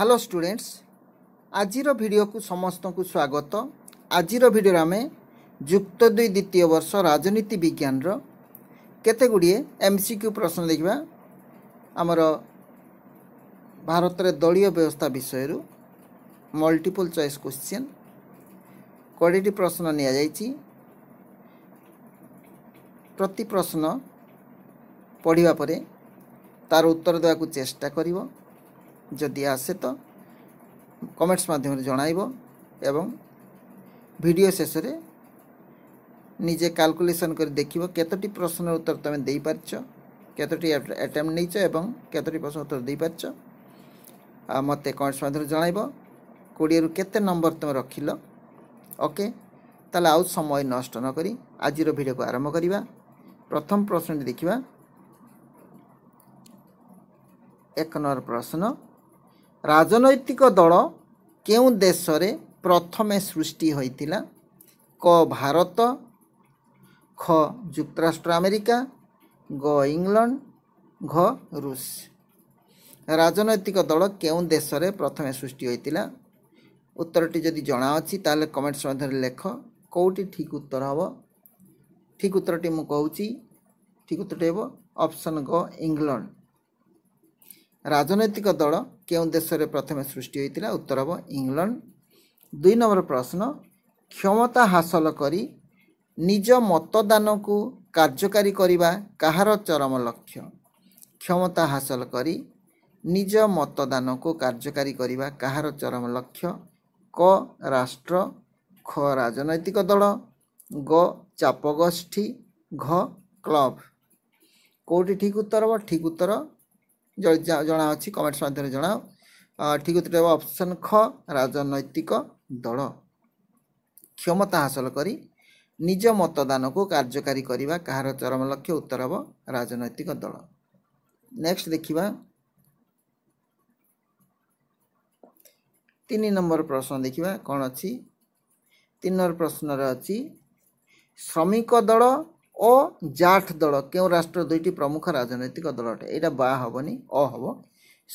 hello students ଆଜିର ଭିଡ଼ିଓକୁ ସମସ୍ତଙ୍କୁ ସ୍ୱାଗତ ଆଜିର ଭିଡ଼ିଓରେ ଆମେ ଯୁକ୍ତ ଦୁଇ ଦ୍ୱିତୀୟ ବର୍ଷ ରାଜନୀତି ବିଜ୍ଞାନର କେତେ ଗୁଡ଼ିଏ ଏମ୍ ସି କ୍ୟୁ ପ୍ରଶ୍ନ ଦେଖିବା ଆମର ଭାରତରେ ଦଳୀୟ ବ୍ୟବସ୍ଥା ବିଷୟରୁ ମଲ୍ଟିପୁଲ୍ ଚଏସ୍ କୋଶ୍ଚିନ୍ କୋଡ଼ିଏଟି ପ୍ରଶ୍ନ ନିଆଯାଇଛି ପ୍ରତି ପ୍ରଶ୍ନ ପଢ଼ିବା ପରେ ତାର ଉତ୍ତର ଦେବାକୁ ଚେଷ୍ଟା କରିବ ଯଦି ଆସେ ତ କମେଣ୍ଟସ୍ ମାଧ୍ୟମରେ ଜଣାଇବ ଏବଂ ଭିଡ଼ିଓ ଶେଷରେ ନିଜେ କାଲକୁଲେସନ୍ କରି ଦେଖିବ କେତୋଟି ପ୍ରଶ୍ନର ଉତ୍ତର ତୁମେ ଦେଇପାରିଛ କେତୋଟି ଆଟେମ୍ପ୍ଟ ନେଇଛ ଏବଂ କେତୋଟି ପ୍ରଶ୍ନ ଉତ୍ତର ଦେଇପାରିଛ ଆଉ ମୋତେ କମେଣ୍ଟସ୍ ମାଧ୍ୟମରେ ଜଣାଇବ କୋଡ଼ିଏରୁ କେତେ ନମ୍ବର ତୁମେ ରଖିଲ ଓକେ ତାହେଲେ ଆଉ ସମୟ ନଷ୍ଟ ନକରି ଆଜିର ଭିଡ଼ିଓକୁ ଆରମ୍ଭ କରିବା ପ୍ରଥମ ପ୍ରଶ୍ନଟି ଦେଖିବା ଏକ ନମ୍ବର ପ୍ରଶ୍ନ ରାଜନୈତିକ ଦଳ କେଉଁ ଦେଶରେ ପ୍ରଥମେ ସୃଷ୍ଟି ହୋଇଥିଲା କ ଭାରତ ଖ ଯୁକ୍ତରାଷ୍ଟ୍ର ଆମେରିକା ଗ ଇଂଲଣ୍ଡ ଘ ରୁଷ ରାଜନୈତିକ ଦଳ କେଉଁ ଦେଶରେ ପ୍ରଥମେ ସୃଷ୍ଟି ହୋଇଥିଲା ଉତ୍ତରଟି ଯଦି ଜଣା ଅଛି ତାହେଲେ କମେଣ୍ଟସ୍ ମଧ୍ୟରେ ଲେଖ କେଉଁଠି ଠିକ୍ ଉତ୍ତର ହେବ ଠିକ୍ ଉତ୍ତରଟି ମୁଁ କହୁଛି ଠିକ୍ ଉତ୍ତରଟି ହେବ ଅପସନ୍ ଗ ଇଂଲଣ୍ଡ রাজনৈতিক দল কেউ দেশের প্রথমে সৃষ্টি হয়েছিল উত্তর হব ইংল্যান্ড দুই নম্বর প্রশ্ন ক্ষমতা হাসল করে নিজ মতদানকু কার্যকারী করা কাহার চরম লক্ষ্য ক্ষমতা হাসল করে নিজ মতদানকু কার্যকারী করা কাহার চরম লক্ষ্য ক রাষ্ট্র খ রাজনৈতিক দল গ চাপগোষ্ঠী ঘ ক্লব কোটি ঠিক উত্তর হব ঠিক উত্তর ଜଣାଅଛି କମେଣ୍ଟସ୍ ମାଧ୍ୟମରେ ଜଣାଅ ଠିକ୍ ଉତ୍ତର ହେବ ଅପସନ୍ ଖ ରାଜନୈତିକ ଦଳ କ୍ଷମତା ହାସଲ କରି ନିଜ ମତଦାନକୁ କାର୍ଯ୍ୟକାରୀ କରିବା କାହାର ଚରମ ଲକ୍ଷ୍ୟ ଉତ୍ତର ହେବ ରାଜନୈତିକ ଦଳ ନେକ୍ସଟ ଦେଖିବା ତିନି ନମ୍ବର ପ୍ରଶ୍ନ ଦେଖିବା କ'ଣ ଅଛି ତିନି ନମ୍ବର ପ୍ରଶ୍ନରେ ଅଛି ଶ୍ରମିକ ଦଳ ଅ ଜାଠ ଦଳ କେଉଁ ରାଷ୍ଟ୍ର ଦୁଇଟି ପ୍ରମୁଖ ରାଜନୈତିକ ଦଳ ଅଟେ ଏଇଟା ବା ହେବନି ଅ ହେବ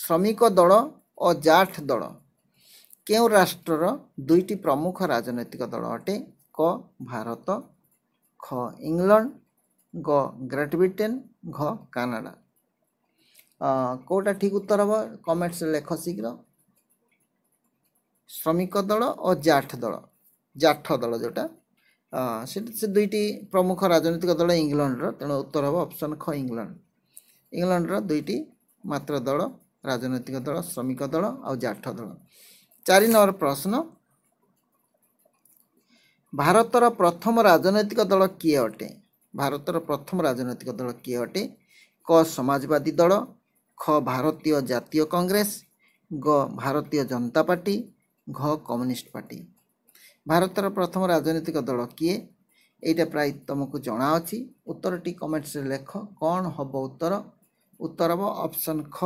ଶ୍ରମିକ ଦଳ ଓ ଜାଠ ଦଳ କେଉଁ ରାଷ୍ଟ୍ରର ଦୁଇଟି ପ୍ରମୁଖ ରାଜନୈତିକ ଦଳ ଅଟେ କ ଭାରତ ଖ ଇଂଲଣ୍ଡ ଗ ଗ୍ରେଟ୍ ବ୍ରିଟେନ୍ ଘ କାନାଡ଼ା କେଉଁଟା ଠିକ୍ ଉତ୍ତର ହେବ କମେଣ୍ଟସ୍ ଲେଖ ଶୀଘ୍ର ଶ୍ରମିକ ଦଳ ଓ ଜାଠ ଦଳ ଜାଠ ଦଳ ଯେଉଁଟା ସେ ସେ ଦୁଇଟି ପ୍ରମୁଖ ରାଜନୈତିକ ଦଳ ଇଂଲଣ୍ଡର ତେଣୁ ଉତ୍ତର ହେବ ଅପସନ୍ ଖ ଇଂଲଣ୍ଡ ଇଂଲଣ୍ଡର ଦୁଇଟି ମାତ୍ର ଦଳ ରାଜନୈତିକ ଦଳ ଶ୍ରମିକ ଦଳ ଆଉ ଜାଠ ଦଳ ଚାରି ନମ୍ବର ପ୍ରଶ୍ନ ଭାରତର ପ୍ରଥମ ରାଜନୈତିକ ଦଳ କିଏ ଅଟେ ଭାରତର ପ୍ରଥମ ରାଜନୈତିକ ଦଳ କିଏ ଅଟେ କ ସମାଜବାଦୀ ଦଳ ଖ ଭାରତୀୟ ଜାତୀୟ କଂଗ୍ରେସ ଗ ଭାରତୀୟ ଜନତା ପାର୍ଟି ଘ କମ୍ୟୁନିଷ୍ଟ ପାର୍ଟି ଭାରତର ପ୍ରଥମ ରାଜନୈତିକ ଦଳ କିଏ ଏଇଟା ପ୍ରାୟ ତୁମକୁ ଜଣାଅଛି ଉତ୍ତରଟି କମେଣ୍ଟସରେ ଲେଖ କ'ଣ ହେବ ଉତ୍ତର ଉତ୍ତର ହେବ ଅପସନ୍ ଖ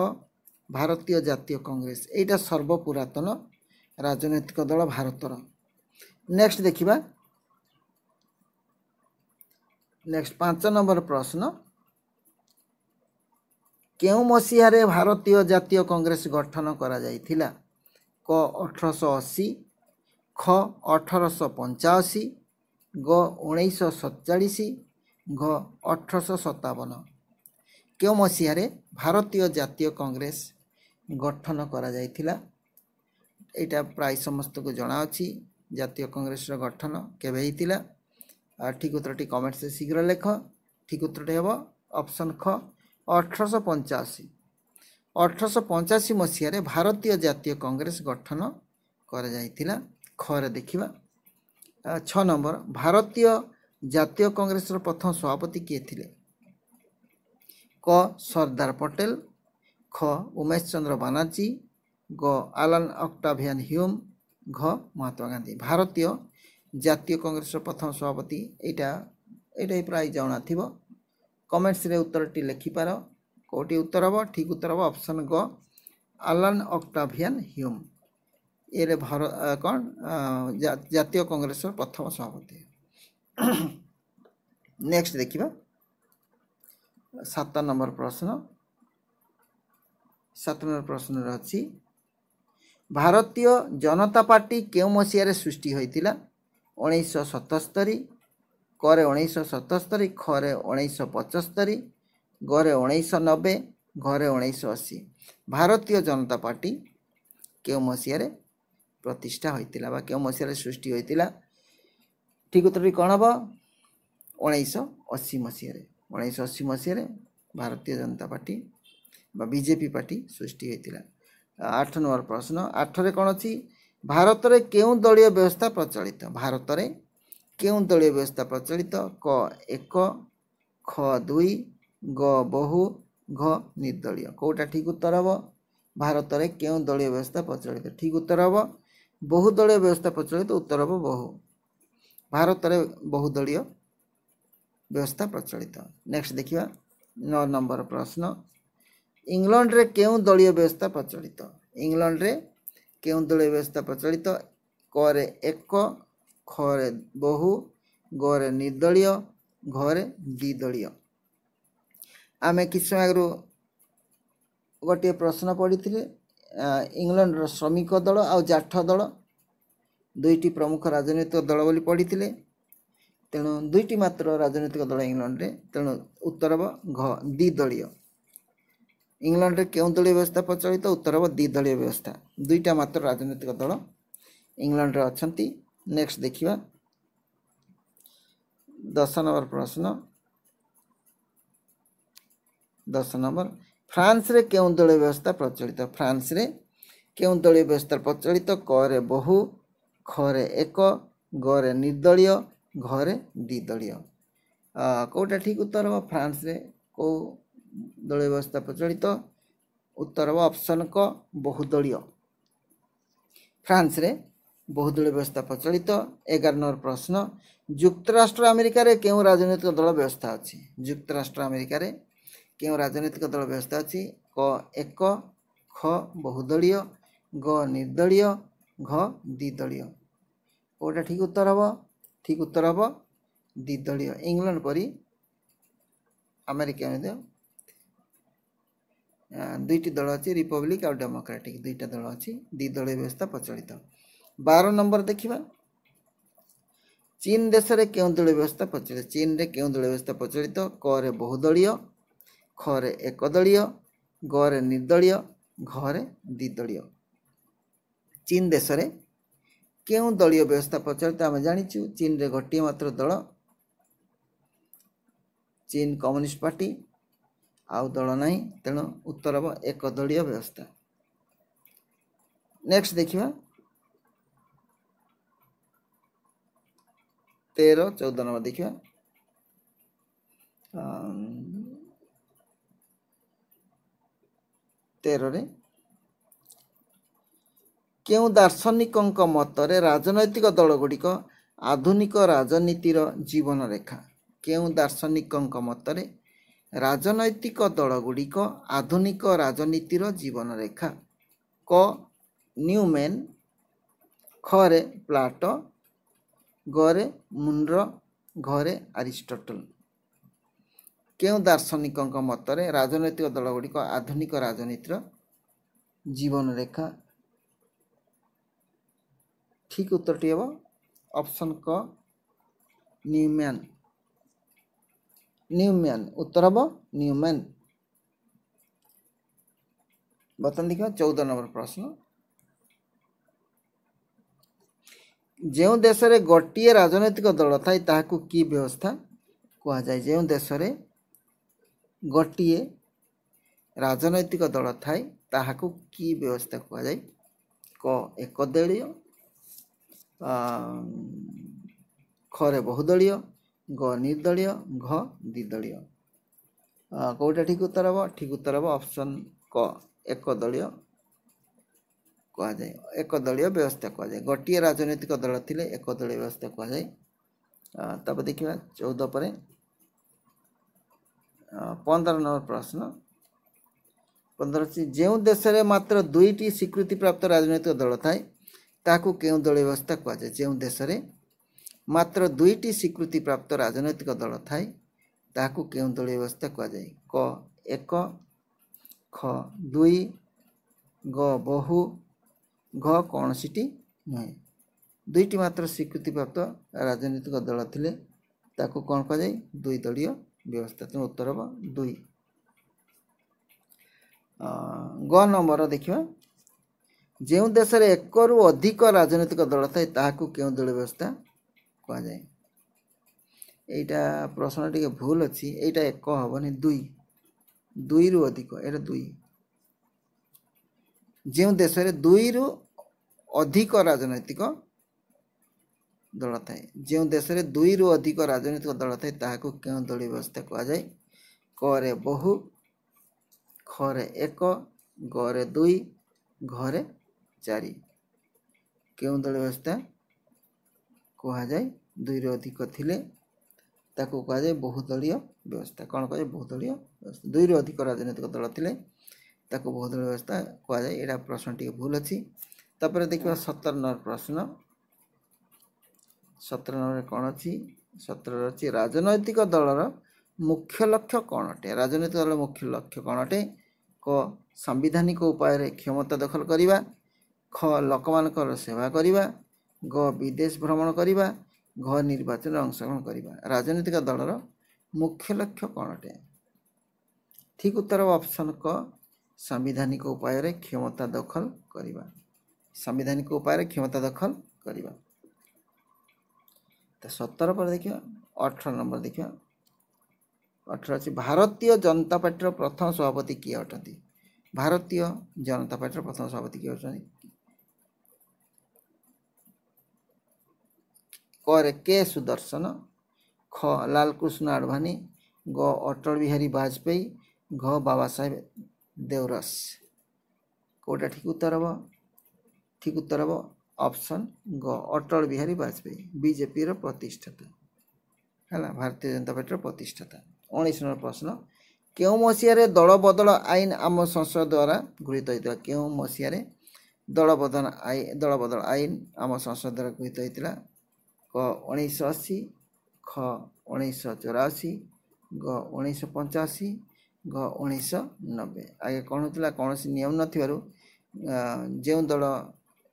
ଭାରତୀୟ ଜାତୀୟ କଂଗ୍ରେସ ଏଇଟା ସର୍ବପୁରାତନ ରାଜନୈତିକ ଦଳ ଭାରତର ନେକ୍ସଟ ଦେଖିବା ନେକ୍ସଟ ପାଞ୍ଚ ନମ୍ବର ପ୍ରଶ୍ନ କେଉଁ ମସିହାରେ ଭାରତୀୟ ଜାତୀୟ କଂଗ୍ରେସ ଗଠନ କରାଯାଇଥିଲା କ ଅଠରଶହ ଅଶୀ ଖ ଅଠରଶହ ପଞ୍ଚାଅଶୀ ଗ ଉଣେଇଶହ ସତଚାଳିଶ ଘ ଅଠରଶହ ସତାବନ କେଉଁ ମସିହାରେ ଭାରତୀୟ ଜାତୀୟ କଂଗ୍ରେସ ଗଠନ କରାଯାଇଥିଲା ଏଇଟା ପ୍ରାୟ ସମସ୍ତଙ୍କୁ ଜଣାଅଛି ଜାତୀୟ କଂଗ୍ରେସର ଗଠନ କେବେ ହେଇଥିଲା ଆଉ ଠିକ ଉତ୍ତରଟି କମେଣ୍ଟସ୍ରେ ଶୀଘ୍ର ଲେଖ ଠିକ ଉତ୍ତରଟି ହେବ ଅପସନ୍ ଖ ଅଠରଶହ ପଞ୍ଚାଅଶୀ ଅଠରଶହ ପଞ୍ଚାଅଶୀ ମସିହାରେ ଭାରତୀୟ ଜାତୀୟ କଂଗ୍ରେସ ଗଠନ କରାଯାଇଥିଲା ଖରେ ଦେଖିବା ଛଅ ନମ୍ବର ଭାରତୀୟ ଜାତୀୟ କଂଗ୍ରେସର ପ୍ରଥମ ସଭାପତି କିଏ ଥିଲେ କ ସର୍ଦ୍ଦାର ପଟେଲ ଖ ଉମେଶ ଚନ୍ଦ୍ର ବାନାର୍ଜୀ ଗ ଆଲାନ ଅକ୍ଟାଭିଆନ ହ୍ୟୁମ୍ ଘ ମହାତ୍ମା ଗାନ୍ଧୀ ଭାରତୀୟ ଜାତୀୟ କଂଗ୍ରେସର ପ୍ରଥମ ସଭାପତି ଏଇଟା ଏଇଟା ପ୍ରାୟ ଜଣା ଥିବ କମେଣ୍ଟସରେ ଉତ୍ତରଟି ଲେଖିପାର କେଉଁଠି ଉତ୍ତର ହେବ ଠିକ୍ ଉତ୍ତର ହେବ ଅପସନ୍ ଗ ଆଲାନ ଅକ୍ଟାଭିଆନ ହ୍ୟୁମ୍ ଏରେ ଭର କ'ଣ ଜାତୀୟ କଂଗ୍ରେସର ପ୍ରଥମ ସଭାପତି ନେକ୍ସଟ ଦେଖିବା ସାତ ନମ୍ବର ପ୍ରଶ୍ନ ସାତ ନମ୍ବର ପ୍ରଶ୍ନରେ ଅଛି ଭାରତୀୟ ଜନତା ପାର୍ଟି କେଉଁ ମସିହାରେ ସୃଷ୍ଟି ହୋଇଥିଲା ଉଣେଇଶହ ସତସ୍ତରୀ କରେ ଉଣେଇଶହ ସତସ୍ତରି ଖରେ ଉଣେଇଶହ ପଞ୍ଚସ୍ତରୀ ଘରେ ଉଣେଇଶହ ନବେ ଘରେ ଉଣେଇଶହ ଅଶୀ ଭାରତୀୟ ଜନତା ପାର୍ଟି କେଉଁ ମସିହାରେ ପ୍ରତିଷ୍ଠା ହୋଇଥିଲା ବା କେଉଁ ମସିହାରେ ସୃଷ୍ଟି ହୋଇଥିଲା ଠିକ ଉତ୍ତରଟି କ'ଣ ହେବ ଉଣେଇଶ ଅଶୀ ମସିହାରେ ଉଣେଇଶହ ଅଶୀ ମସିହାରେ ଭାରତୀୟ ଜନତା ପାର୍ଟି ବା ବିଜେପି ପାର୍ଟି ସୃଷ୍ଟି ହୋଇଥିଲା ଆଠ ନମ୍ବର ପ୍ରଶ୍ନ ଆଠରେ କ'ଣ ଅଛି ଭାରତରେ କେଉଁ ଦଳୀୟ ବ୍ୟବସ୍ଥା ପ୍ରଚଳିତ ଭାରତରେ କେଉଁ ଦଳୀୟ ବ୍ୟବସ୍ଥା ପ୍ରଚଳିତ କ ଏକ ଖ ଦୁଇ ଗ ବହୁ ଘ ନିର୍ଦ୍ଦଳୀୟ କେଉଁଟା ଠିକ ଉତ୍ତର ହେବ ଭାରତରେ କେଉଁ ଦଳୀୟ ବ୍ୟବସ୍ଥା ପ୍ରଚଳିତ ଠିକ ଉତ୍ତର ହେବ ବହୁଦଳୀୟ ବ୍ୟବସ୍ଥା ପ୍ରଚଳିତ ଉତ୍ତର ବହୁ ଭାରତରେ ବହୁଦଳୀୟ ବ୍ୟବସ୍ଥା ପ୍ରଚଳିତ ନେକ୍ସଟ ଦେଖିବା ନଅ ନମ୍ବର ପ୍ରଶ୍ନ ଇଂଲଣ୍ଡରେ କେଉଁ ଦଳୀୟ ବ୍ୟବସ୍ଥା ପ୍ରଚଳିତ ଇଂଲଣ୍ଡରେ କେଉଁ ଦଳୀୟ ବ୍ୟବସ୍ଥା ପ୍ରଚଳିତ କରେ ଏକ ଖରେ ବହୁ ଗରେ ନିର୍ଦଳୀୟ ଘରେ ଦ୍ୱିଦଳୀୟ ଆମେ କିଛି ସମୟ ଆଗରୁ ଗୋଟିଏ ପ୍ରଶ୍ନ ପଢ଼ିଥିଲେ ଇଂଲଣ୍ଡର ଶ୍ରମିକ ଦଳ ଆଉ ଜାଠ ଦଳ ଦୁଇଟି ପ୍ରମୁଖ ରାଜନୈତିକ ଦଳ ବୋଲି ପଢ଼ିଥିଲେ ତେଣୁ ଦୁଇଟି ମାତ୍ର ରାଜନୈତିକ ଦଳ ଇଂଲଣ୍ଡରେ ତେଣୁ ଉତ୍ତର ଘ ଦ୍ୱିଦଳୀୟ ଇଂଲଣ୍ଡରେ କେଉଁ ଦଳୀୟ ବ୍ୟବସ୍ଥା ପ୍ରଚଳିତ ଉତ୍ତର ହେବ ଦ୍ୱିଦଳୀୟ ବ୍ୟବସ୍ଥା ଦୁଇଟା ମାତ୍ର ରାଜନୈତିକ ଦଳ ଇଂଲଣ୍ଡରେ ଅଛନ୍ତି ନେକ୍ସଟ ଦେଖିବା ଦଶ ନମ୍ବର ପ୍ରଶ୍ନ ଦଶ ନମ୍ବର ଫ୍ରାନ୍ସରେ କେଉଁ ଦଳୀୟ ବ୍ୟବସ୍ଥା ପ୍ରଚଳିତ ଫ୍ରାନ୍ସରେ କେଉଁ ଦଳୀୟ ବ୍ୟବସ୍ଥା ପ୍ରଚଳିତ କରେ ବହୁ ଖରେ ଏକ ଗରେ ନିର୍ଦ୍ଦଳୀୟ ଘରେ ଦ୍ୱିଦଳୀୟ କେଉଁଟା ଠିକ୍ ଉତ୍ତର ହେବ ଫ୍ରାନ୍ସରେ କେଉଁ ଦଳୀୟ ବ୍ୟବସ୍ଥା ପ୍ରଚଳିତ ଉତ୍ତର ହେବ ଅପସନ୍ କ ବହୁଦଳୀୟ ଫ୍ରାନ୍ସରେ ବହୁଦଳୀୟ ବ୍ୟବସ୍ଥା ପ୍ରଚଳିତ ଏଗାର ନମ୍ବର ପ୍ରଶ୍ନ ଯୁକ୍ତରାଷ୍ଟ୍ର ଆମେରିକାରେ କେଉଁ ରାଜନୈତିକ ଦଳ ବ୍ୟବସ୍ଥା ଅଛି ଯୁକ୍ତରାଷ୍ଟ୍ର ଆମେରିକାରେ କେଉଁ ରାଜନୈତିକ ଦଳ ବ୍ୟସ୍ତ ଅଛି କ ଏକ ଖ ବହୁଦଳୀୟ ଗ ନିର୍ଦ୍ଦଳୀୟ ଘ ଦଳୀୟ କେଉଁଟା ଠିକ୍ ଉତ୍ତର ହେବ ଠିକ୍ ଉତ୍ତର ହେବ ଦଳୀୟ ଇଂଲଣ୍ଡ ପରି ଆମେରିକା ମଧ୍ୟ ଦୁଇଟି ଦଳ ଅଛି ରିପବ୍ଲିକ୍ ଆଉ ଡେମୋକ୍ରାଟିକ୍ ଦୁଇଟା ଦଳ ଅଛି ଦ୍ୱିଦଳୀୟ ବ୍ୟବସ୍ଥା ପ୍ରଚଳିତ ବାର ନମ୍ବର ଦେଖିବା ଚୀନ ଦେଶରେ କେଉଁ ଦଳୀୟ ବ୍ୟବସ୍ଥା ପ୍ରଚଳିତ ଚୀନରେ କେଉଁ ଦଳୀୟ ବ୍ୟବସ୍ଥା ପ୍ରଚଳିତ କରେ ବହୁଦଳୀୟ ଖରେ ଏକଦଳୀୟ ଗରେ ନିର୍ଦ୍ଦଳୀୟ ଘରେ ଦ୍ୱିଦଳୀୟ ଚୀନ ଦେଶରେ କେଉଁ ଦଳୀୟ ବ୍ୟବସ୍ଥା ପ୍ରଚଳିତ ଆମେ ଜାଣିଛୁ ଚୀନରେ ଗୋଟିଏ ମାତ୍ର ଦଳ ଚୀନ କମ୍ୟୁନିଷ୍ଟ ପାର୍ଟି ଆଉ ଦଳ ନାହିଁ ତେଣୁ ଉତ୍ତର ହେବ ଏକଦଳୀୟ ବ୍ୟବସ୍ଥା ନେକ୍ସଟ ଦେଖିବା ତେର ଚଉଦ ନମ୍ବର ଦେଖିବା ତେରରେ କେଉଁ ଦାର୍ଶନିକଙ୍କ ମତରେ ରାଜନୈତିକ ଦଳଗୁଡ଼ିକ ଆଧୁନିକ ରାଜନୀତିର ଜୀବନରେଖା କେଉଁ ଦାର୍ଶନିକଙ୍କ ମତରେ ରାଜନୈତିକ ଦଳଗୁଡ଼ିକ ଆଧୁନିକ ରାଜନୀତିର ଜୀବନରେଖା କ ନ୍ୟୁମେନ୍ ଖରେ ପ୍ଲାଟୋ ଗରେ ମୁନ୍ର ଘରେ ଆରିଷ୍ଟଟଲ କେଉଁ ଦାର୍ଶନିକଙ୍କ ମତରେ ରାଜନୈତିକ ଦଳଗୁଡ଼ିକ ଆଧୁନିକ ରାଜନୀତିର ଜୀବନରେଖା ଠିକ୍ ଉତ୍ତରଟି ହେବ ଅପସନ୍ କ ନ୍ୟୁମ୍ୟାନ୍ ନ୍ୟୁମ୍ୟାନ୍ ଉତ୍ତର ହେବ ନ୍ୟୁମ୍ୟାନ୍ ବର୍ତ୍ତମାନ ଦେଖିବା ଚଉଦ ନମ୍ବର ପ୍ରଶ୍ନ ଯେଉଁ ଦେଶରେ ଗୋଟିଏ ରାଜନୈତିକ ଦଳ ଥାଏ ତାହାକୁ କି ବ୍ୟବସ୍ଥା କୁହାଯାଏ ଯେଉଁ ଦେଶରେ ଗୋଟିଏ ରାଜନୈତିକ ଦଳ ଥାଏ ତାହାକୁ କି ବ୍ୟବସ୍ଥା କୁହାଯାଏ କ ଏକଦଳୀୟ ଖରେ ବହୁଦଳୀୟ ଗ ନିର୍ଦ୍ଦଳୀୟ ଘ ଦ୍ୱିଦଳୀୟ କେଉଁଟା ଠିକ୍ ଉତ୍ତର ହେବ ଠିକ୍ ଉତ୍ତର ହେବ ଅପସନ୍ କ ଏକଦଳୀୟ କୁହାଯାଏ ଏକଦଳୀୟ ବ୍ୟବସ୍ଥା କୁହାଯାଏ ଗୋଟିଏ ରାଜନୈତିକ ଦଳ ଥିଲେ ଏକଦଳୀୟ ବ୍ୟବସ୍ଥା କୁହାଯାଏ ତାପରେ ଦେଖିବା ଚଉଦ ପରେ ପନ୍ଦର ନମ୍ବର ପ୍ରଶ୍ନ ପନ୍ଦର ଅଛି ଯେଉଁ ଦେଶରେ ମାତ୍ର ଦୁଇଟି ସ୍ୱୀକୃତିପ୍ରାପ୍ତ ରାଜନୈତିକ ଦଳ ଥାଏ ତାହାକୁ କେଉଁ ଦଳ ବ୍ୟବସ୍ଥା କୁହାଯାଏ ଯେଉଁ ଦେଶରେ ମାତ୍ର ଦୁଇଟି ସ୍ୱୀକୃତିପ୍ରାପ୍ତ ରାଜନୈତିକ ଦଳ ଥାଏ ତାହାକୁ କେଉଁ ଦଳ ବ୍ୟବସ୍ଥା କୁହାଯାଏ କ ଏକ ଖ ଦୁଇ ଗ ବହୁ ଘ କୌଣସିଟି ନୁହେଁ ଦୁଇଟି ମାତ୍ର ସ୍ୱୀକୃତିପ୍ରାପ୍ତ ରାଜନୈତିକ ଦଳ ଥିଲେ ତାକୁ କ'ଣ କୁହାଯାଏ ଦୁଇ ଦଳୀୟ ବ୍ୟବସ୍ଥା ତେଣୁ ଉତ୍ତର ହେବ ଦୁଇ ଗ ନମ୍ବର ଦେଖିବା ଯେଉଁ ଦେଶରେ ଏକରୁ ଅଧିକ ରାଜନୈତିକ ଦଳ ଥାଏ ତାହାକୁ କେଉଁ ଦଳ ବ୍ୟବସ୍ଥା କୁହାଯାଏ ଏଇଟା ପ୍ରଶ୍ନ ଟିକେ ଭୁଲ ଅଛି ଏଇଟା ଏକ ହେବନି ଦୁଇ ଦୁଇରୁ ଅଧିକ ଏଇଟା ଦୁଇ ଯେଉଁ ଦେଶରେ ଦୁଇରୁ ଅଧିକ ରାଜନୈତିକ ଦଳ ଥାଏ ଯେଉଁ ଦେଶରେ ଦୁଇରୁ ଅଧିକ ରାଜନୈତିକ ଦଳ ଥାଏ ତାହାକୁ କେଉଁ ଦଳୀୟ ବ୍ୟବସ୍ଥା କୁହାଯାଏ କରେ ବହୁ ଖରେ ଏକ ଗରେ ଦୁଇ ଘରେ ଚାରି କେଉଁ ଦଳୀୟ ବ୍ୟବସ୍ଥା କୁହାଯାଏ ଦୁଇରୁ ଅଧିକ ଥିଲେ ତାକୁ କୁହାଯାଏ ବହୁଦଳୀୟ ବ୍ୟବସ୍ଥା କ'ଣ କୁହାଯାଏ ବହୁଦଳୀୟ ବ୍ୟବସ୍ଥା ଦୁଇରୁ ଅଧିକ ରାଜନୈତିକ ଦଳ ଥିଲେ ତାକୁ ବହୁଦଳୀୟ ବ୍ୟବସ୍ଥା କୁହାଯାଏ ଏଇଟା ପ୍ରଶ୍ନ ଟିକେ ଭୁଲ ଅଛି ତାପରେ ଦେଖିବା ସତର ନମ୍ବର ପ୍ରଶ୍ନ ସତର ନମ୍ବରରେ କ'ଣ ଅଛି ସତରରେ ଅଛି ରାଜନୈତିକ ଦଳର ମୁଖ୍ୟ ଲକ୍ଷ୍ୟ କ'ଣ ଅଟେ ରାଜନୈତିକ ଦଳର ମୁଖ୍ୟ ଲକ୍ଷ୍ୟ କ'ଣ ଅଟେ କ ସାମ୍ବିଧାନିକ ଉପାୟରେ କ୍ଷମତା ଦଖଲ କରିବା ଖ ଲୋକମାନଙ୍କର ସେବା କରିବା ଗ ବିଦେଶ ଭ୍ରମଣ କରିବା ଘ ନିର୍ବାଚନରେ ଅଂଶଗ୍ରହଣ କରିବା ରାଜନୈତିକ ଦଳର ମୁଖ୍ୟ ଲକ୍ଷ୍ୟ କ'ଣ ଅଟେ ଠିକ୍ ଉତ୍ତର ଅପସନ୍ କ ସାମ୍ବିଧାନିକ ଉପାୟରେ କ୍ଷମତା ଦଖଲ କରିବା ସାମ୍ବିଧାନିକ ଉପାୟରେ କ୍ଷମତା ଦଖଲ କରିବା तो सतर पर देख अठर नंबर देख अठर अच्छे भारतीय जनता पार्टी प्रथम सभापति किए अटा भारतीय जनता पार्टी प्रथम सभापति किए अटा करे के सुदर्शन ख लालकृष्ण आडवाणी ग अटल बिहारी वाजपेयी घ बाबा साहेब देवरस कौटा ठीक उत्तर हम ठीक उत्तर हम অপশন গ অটল বিহারী বাজপেয়ী বিজেপির প্রতিষ্ঠাতা ହେଲା ଭାରତୀୟ ଜନତା ପାର୍ଟିର ପ୍ରତିଷ୍ଠାତା ଉଣେଇଶ ନମ୍ବର ପ୍ରଶ୍ନ କେଉଁ ମସିହାରେ ଦଳ ବଦଳ ଆଇନ ଆମ ସଂସଦ ଦ୍ୱାରା ଗୃହୀତ ହୋଇଥିଲା କେଉଁ ମସିହାରେ ଦଳ ବଦଳ ଆଇନ ଦଳ ବଦଳ ଆଇନ ଆମ ସଂସଦ ଦ୍ୱାରା ଗୃହୀତ ହୋଇଥିଲା କ ଉଣେଇଶହ ଅଶୀ ଖ ଉଣେଇଶହ ଚଉରାଅଶୀ ଗ ଉଣେଇଶହ ପଞ୍ଚାଅଶୀ ଗ ଉଣେଇଶହ ନବେ ଆଗେ କ'ଣ ହେଉଥିଲା କୌଣସି ନିୟମ ନଥିବାରୁ ଯେଉଁ ଦଳ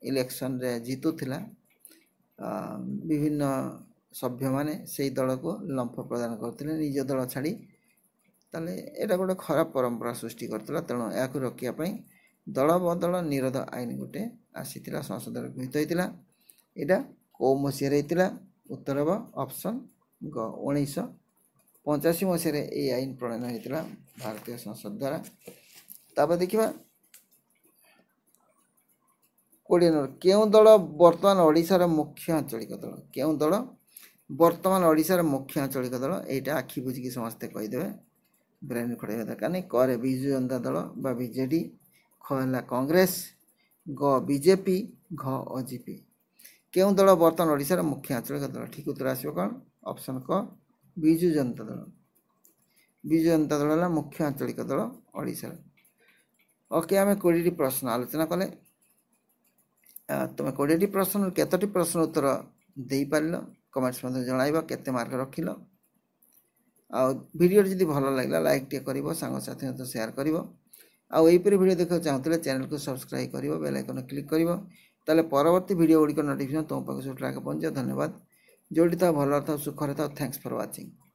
ଇଲେକ୍ସନରେ ଜିତୁଥିଲା ବିଭିନ୍ନ ସଭ୍ୟମାନେ ସେଇ ଦଳକୁ ଲମ୍ଫ ପ୍ରଦାନ କରୁଥିଲେ ନିଜ ଦଳ ଛାଡ଼ି ତାହେଲେ ଏଇଟା ଗୋଟେ ଖରାପ ପରମ୍ପରା ସୃଷ୍ଟି କରିଥିଲା ତେଣୁ ଏହାକୁ ରୋକିବା ପାଇଁ ଦଳ ବଦଳ ନିରୋଧ ଆଇନ ଗୋଟେ ଆସିଥିଲା ସଂସଦରେ ଗୃହୀତ ହୋଇଥିଲା ଏଇଟା କେଉଁ ମସିହାରେ ହେଇଥିଲା ଉତ୍ତର ହେବ ଅପସନ୍ ଉଣେଇଶହ ପଞ୍ଚାଅଶୀ ମସିହାରେ ଏଇ ଆଇନ ପ୍ରଣୟନ ହୋଇଥିଲା ଭାରତୀୟ ସଂସଦ ଦ୍ୱାରା ତାପରେ ଦେଖିବା କୋଡ଼ିଏ ନମ୍ବର କେଉଁ ଦଳ ବର୍ତ୍ତମାନ ଓଡ଼ିଶାର ମୁଖ୍ୟ ଆଞ୍ଚଳିକ ଦଳ କେଉଁ ଦଳ ବର୍ତ୍ତମାନ ଓଡ଼ିଶାର ମୁଖ୍ୟ ଆଞ୍ଚଳିକ ଦଳ ଏଇଟା ଆଖି ବୁଝିକି ସମସ୍ତେ କହିଦେବେ ବ୍ରେନ୍ ଖୋଡ଼େଇବା ଦରକାର ନାହିଁ କରେ ବିଜୁ ଜନତା ଦଳ ବା ବିଜେଡ଼ି ଖ ହେଲା କଂଗ୍ରେସ ଗ ବିଜେପି ଘ ଓଜିପି କେଉଁ ଦଳ ବର୍ତ୍ତମାନ ଓଡ଼ିଶାର ମୁଖ୍ୟ ଆଞ୍ଚଳିକ ଦଳ ଠିକ୍ ଉତ୍ତର ଆସିବ କ'ଣ ଅପସନ୍ କ ବିଜୁ ଜନତା ଦଳ ବିଜୁ ଜନତା ଦଳ ହେଲା ମୁଖ୍ୟ ଆଞ୍ଚଳିକ ଦଳ ଓଡ଼ିଶାର ଓକେ ଆମେ କୋଡ଼ିଏଟି ପ୍ରଶ୍ନ ଆଲୋଚନା କଲେ ତୁମେ କୋଡ଼ିଏଟି ପ୍ରଶ୍ନରୁ କେତୋଟି ପ୍ରଶ୍ନ ଉତ୍ତର ଦେଇପାରିଲ କମେଣ୍ଟସ୍ ମଧ୍ୟ ଜଣାଇବ କେତେ ମାର୍କ ରଖିଲ ଆଉ ଭିଡ଼ିଓଟି ଯଦି ଭଲ ଲାଗିଲା ଲାଇକ୍ ଟିକେ କରିବ ସାଙ୍ଗସାଥି ସହିତ ସେୟାର କରିବ ଆଉ ଏହିପରି ଭିଡ଼ିଓ ଦେଖିବାକୁ ଚାହୁଁଥିଲେ ଚ୍ୟାନେଲକୁ ସବସ୍କ୍ରାଇବ୍ କରିବ ବେଲ୍ ଆଇକନ୍ କ୍ଲିକ୍ କରିବ ତାହେଲେ ପରବର୍ତ୍ତୀ ଭିଡ଼ିଓ ଗୁଡ଼ିକ ନୋଟିଫିକେସନ୍ ତୁମ ପାଖକୁ ସବୁଠାକ ପହଞ୍ଚିବ ଧନ୍ୟବାଦ ଯେଉଁଠି ଥାଉ ଭଲ ଥାଉ ସୁଖରେ ଥାଉ ଥ୍ୟାଙ୍କସ୍ ଫର୍ ୱାଚିଂ